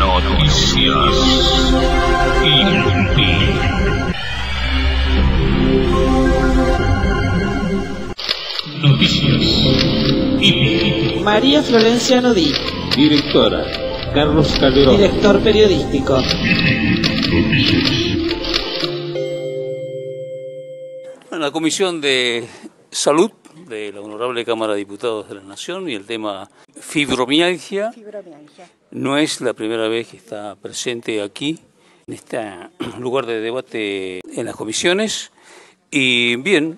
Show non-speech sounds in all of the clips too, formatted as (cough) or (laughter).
Noticias y Noticias María Florencia Nodí. Directora. Carlos Calderón. Director periodístico. Noticias. La Comisión de Salud de la Honorable Cámara de Diputados de la Nación y el tema fibromialgia no es la primera vez que está presente aquí, en este (clears throat) lugar de debate en las comisiones. Y bien,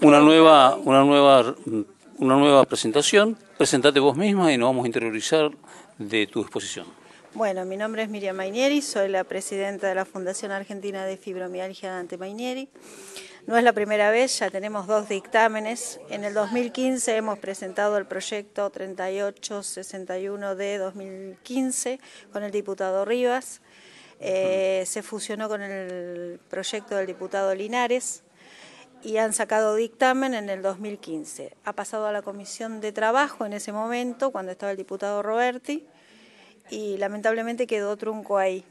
una nueva, una nueva, una nueva presentación. Presentate vos misma y nos vamos a interiorizar de tu exposición. Bueno, mi nombre es Miriam Mainieri, soy la presidenta de la Fundación Argentina de Fibromialgia Dante Mainieri. No es la primera vez, ya tenemos dos dictámenes. En el 2015 hemos presentado el proyecto 3861 de 2015 con el diputado Rivas. Eh, se fusionó con el proyecto del diputado Linares y han sacado dictamen en el 2015. Ha pasado a la Comisión de Trabajo en ese momento, cuando estaba el diputado Roberti, y lamentablemente quedó trunco ahí.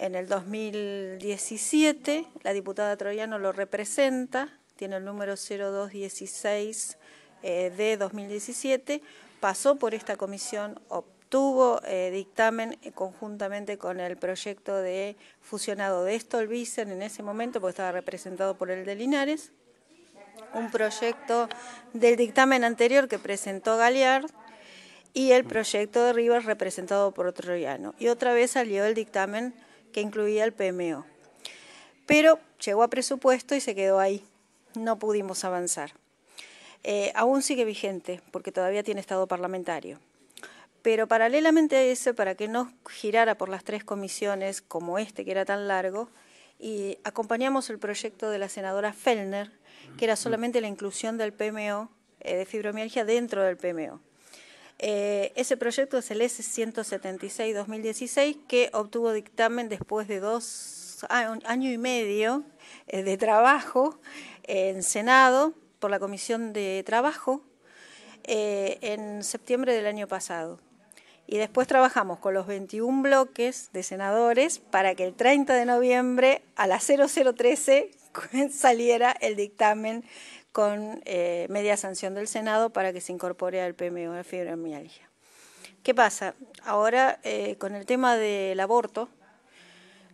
En el 2017 la diputada Troyano lo representa, tiene el número 0216 eh, de 2017, pasó por esta comisión, obtuvo eh, dictamen eh, conjuntamente con el proyecto de fusionado de Stolbizen en ese momento, porque estaba representado por el de Linares, un proyecto del dictamen anterior que presentó Galeard, y el proyecto de Rivas representado por Troyano. Y otra vez salió el dictamen que incluía el PMO. Pero llegó a presupuesto y se quedó ahí. No pudimos avanzar. Eh, aún sigue vigente porque todavía tiene estado parlamentario. Pero paralelamente a eso, para que no girara por las tres comisiones como este que era tan largo, y acompañamos el proyecto de la senadora Fellner, que era solamente la inclusión del PMO, eh, de fibromialgia, dentro del PMO. Eh, ese proyecto es el S176-2016 que obtuvo dictamen después de dos años año y medio eh, de trabajo en Senado por la Comisión de Trabajo eh, en septiembre del año pasado. Y después trabajamos con los 21 bloques de senadores para que el 30 de noviembre a las 0013 (laughs) saliera el dictamen con eh, media sanción del Senado para que se incorpore al PMO de fibromialgia. ¿Qué pasa? Ahora, eh, con el tema del aborto,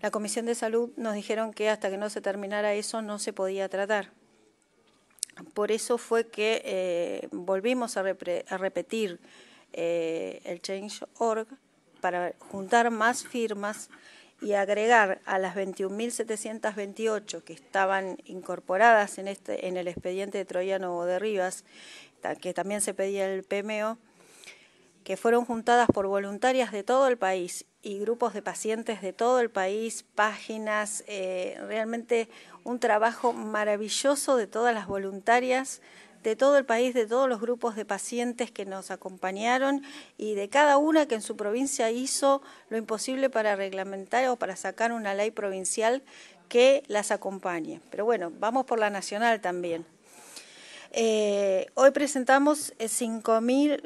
la Comisión de Salud nos dijeron que hasta que no se terminara eso no se podía tratar. Por eso fue que eh, volvimos a, a repetir el Change.org para juntar más firmas y agregar a las 21.728 que estaban incorporadas en, este, en el expediente de Troyano o de Rivas, que también se pedía el PMEO que fueron juntadas por voluntarias de todo el país y grupos de pacientes de todo el país, páginas, eh, realmente un trabajo maravilloso de todas las voluntarias de todo el país, de todos los grupos de pacientes que nos acompañaron y de cada una que en su provincia hizo lo imposible para reglamentar o para sacar una ley provincial que las acompañe. Pero bueno, vamos por la nacional también. Eh, hoy presentamos 5.612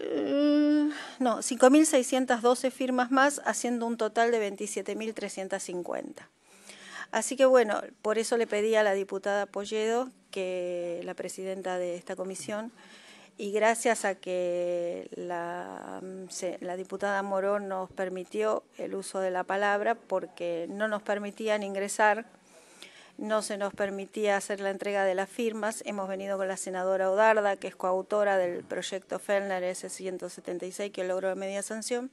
eh, mm, firmas más, haciendo un total de 27.350. Así que bueno, por eso le pedí a la diputada Polledo, que la presidenta de esta comisión, y gracias a que la, diputada Morón nos permitió el uso de la palabra porque no nos permitían ingresar, no se nos permitía hacer la entrega de las firmas. Hemos venido con la senadora Odarda, que es coautora del proyecto Fellner S-176, que logró media sanción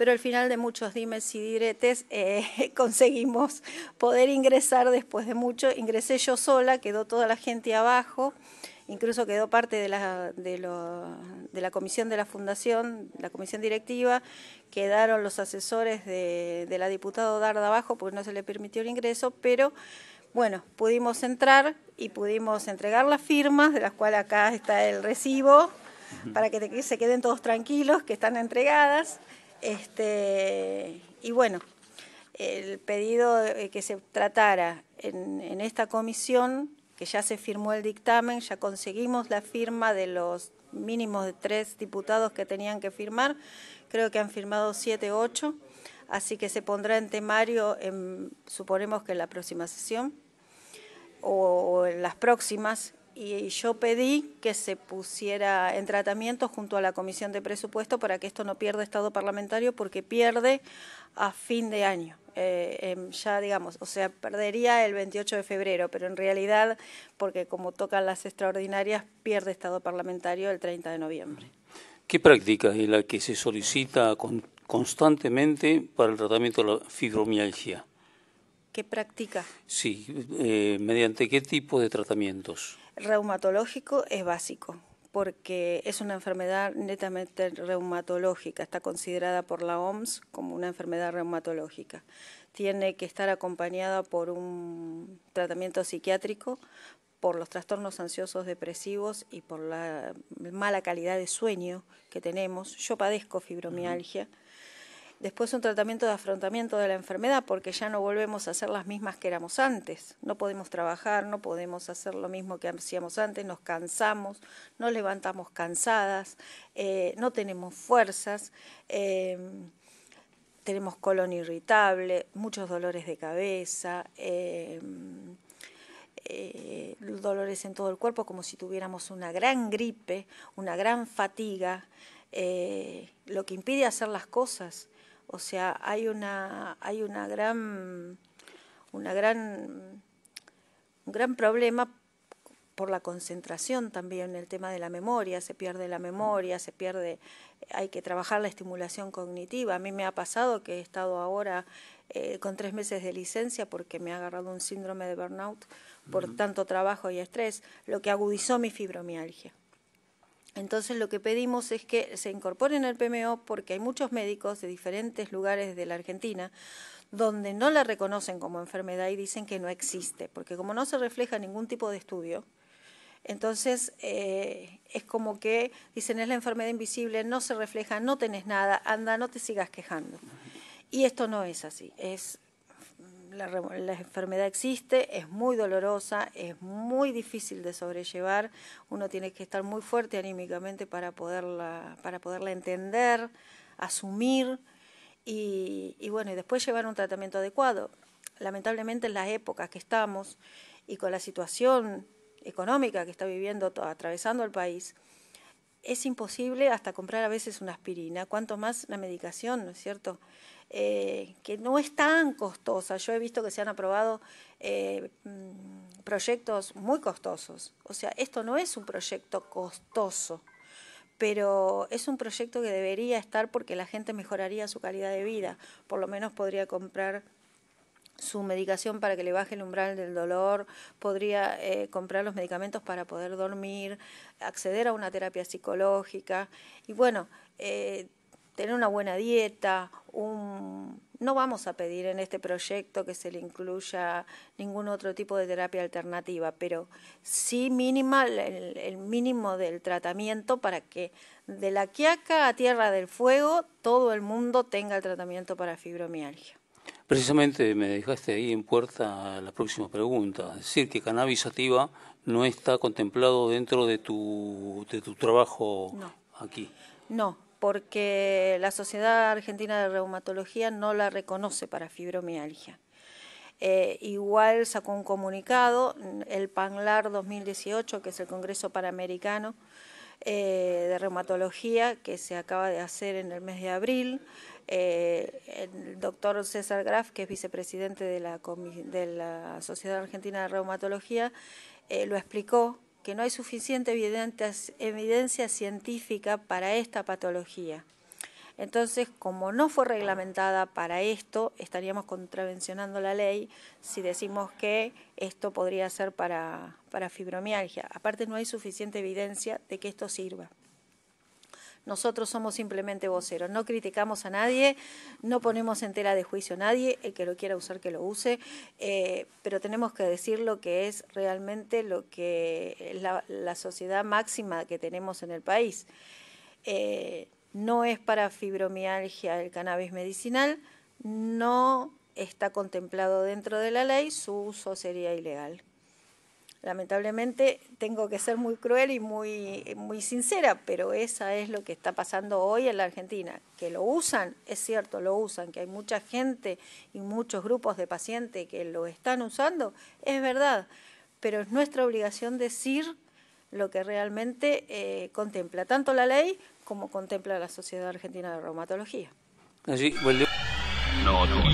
pero al final de muchos dimes y diretes eh, (laughs) conseguimos poder ingresar después de mucho. Ingresé yo sola, quedó toda la gente abajo, incluso quedó parte de la, comisión de la fundación, la comisión directiva, quedaron los asesores de, de la diputada Darda abajo porque no se le permitió el ingreso, pero bueno, pudimos entrar y pudimos entregar las firmas, de las cuales acá está el recibo, para que se queden todos tranquilos, que están entregadas. Este, y bueno, el pedido que se tratara en, esta comisión, que ya se firmó el dictamen, ya conseguimos la firma de los mínimos de tres diputados que tenían que firmar, creo que han firmado siete, ocho, así que se pondrá en temario, en, suponemos que en la próxima sesión o, o en las próximas, y yo pedí que se pusiera en tratamiento junto a la Comisión de Presupuesto para que esto no pierda estado parlamentario porque pierde a fin de año. Eh, em, ya digamos, o sea, perdería el 28 de febrero, pero en realidad, porque como tocan las extraordinarias, pierde estado parlamentario el 30 de noviembre. ¿Qué práctica es la que se solicita constantemente para el tratamiento de la fibromialgia? Sí, eh, mediante qué tipo de tratamientos? Reumatológico es básico porque es una enfermedad netamente reumatológica, está considerada por la OMS como una enfermedad reumatológica. Tiene que estar acompañada por un tratamiento psiquiátrico, por los trastornos ansiosos depresivos y por la mala calidad de sueño que tenemos. Yo padezco fibromialgia. Después un tratamiento de afrontamiento de la enfermedad, porque ya no volvemos a ser las mismas que éramos antes. No podemos trabajar, no podemos hacer lo mismo que hacíamos antes, nos cansamos, nos levantamos cansadas, eh, no tenemos fuerzas, eh, tenemos colon irritable, muchos dolores de cabeza. Eh, dolores en todo el cuerpo, como si tuviéramos una gran gripe, una gran fatiga, lo que impide hacer las cosas. O sea, hay una, hay una gran, un gran problema por la concentración también, en el tema de la memoria, se pierde la memoria, se pierde, hay que trabajar la estimulación cognitiva. A mí me ha pasado que he estado ahora eh, con tres meses de licencia porque me ha agarrado un síndrome de burnout por tanto trabajo y estrés, lo que agudizó mi fibromialgia. Entonces lo que pedimos es que se incorporen el PMO porque hay muchos médicos de diferentes lugares de la Argentina donde no la reconocen como enfermedad y dicen que no existe, porque como no se refleja ningún tipo de estudio, entonces eh, es como que dicen es la enfermedad invisible, no se refleja, no tenés nada, anda, no te sigas quejando. Y esto no es así, es la, enfermedad existe, es muy dolorosa, es muy difícil de sobrellevar, uno tiene que estar muy fuerte anímicamente para poderla, para poderla entender, asumir y, y bueno, y después llevar un tratamiento adecuado. Lamentablemente en las épocas que estamos y con la situación económica que está viviendo, atravesando el país, es imposible hasta comprar a veces una aspirina, cuanto más la medicación, ¿no es cierto? Eh, que no es tan costosa. Yo he visto que se han aprobado eh, mm, proyectos muy costosos. O sea, esto no es un proyecto costoso, pero es un proyecto que debería estar porque la gente mejoraría su calidad de vida. Por lo menos podría comprar su medicación para que le baje el umbral del dolor, podría eh, comprar los medicamentos para poder dormir, acceder a una terapia psicológica. Y bueno, tener una buena dieta, un... no vamos a pedir en este proyecto que se le incluya ningún otro tipo de terapia alternativa, pero sí mínima el, mínimo del tratamiento para que de la quiaca a tierra del fuego todo el mundo tenga el tratamiento para fibromialgia. Precisamente me dejaste ahí en puerta la próxima pregunta, es decir que cannabis no está contemplado dentro de tu, de tu trabajo no. aquí. No, porque la Sociedad Argentina de Reumatología no la reconoce para fibromialgia. Eh, igual sacó un comunicado, el PANLAR 2018, que es el Congreso Panamericano eh, de Reumatología, que se acaba de hacer en el mes de abril. Eh, el doctor César Graf, que es vicepresidente de la, de la Sociedad Argentina de Reumatología, lo explicó no hay suficiente evidencia científica para esta patología. Entonces, como no fue reglamentada para esto, estaríamos contravencionando la ley si decimos que esto podría ser para fibromialgia. Aparte, no hay suficiente evidencia de que esto sirva. Nosotros somos simplemente voceros, no criticamos a nadie, no ponemos entera de juicio a nadie, el que lo quiera usar que lo use, eh, pero tenemos que decir lo que es realmente lo que la, la sociedad máxima que tenemos en el país. Eh, no es para fibromialgia el cannabis medicinal, no está contemplado dentro de la ley, su uso sería ilegal. Lamentablemente tengo que ser muy cruel y muy, muy sincera, pero esa es lo que está pasando hoy en la Argentina. Que lo usan, es cierto, lo usan, que hay mucha gente y muchos grupos de pacientes que lo están usando, es verdad, pero es nuestra obligación decir lo que realmente eh, contempla tanto la ley como contempla la Sociedad Argentina de Reumatología. Noticias.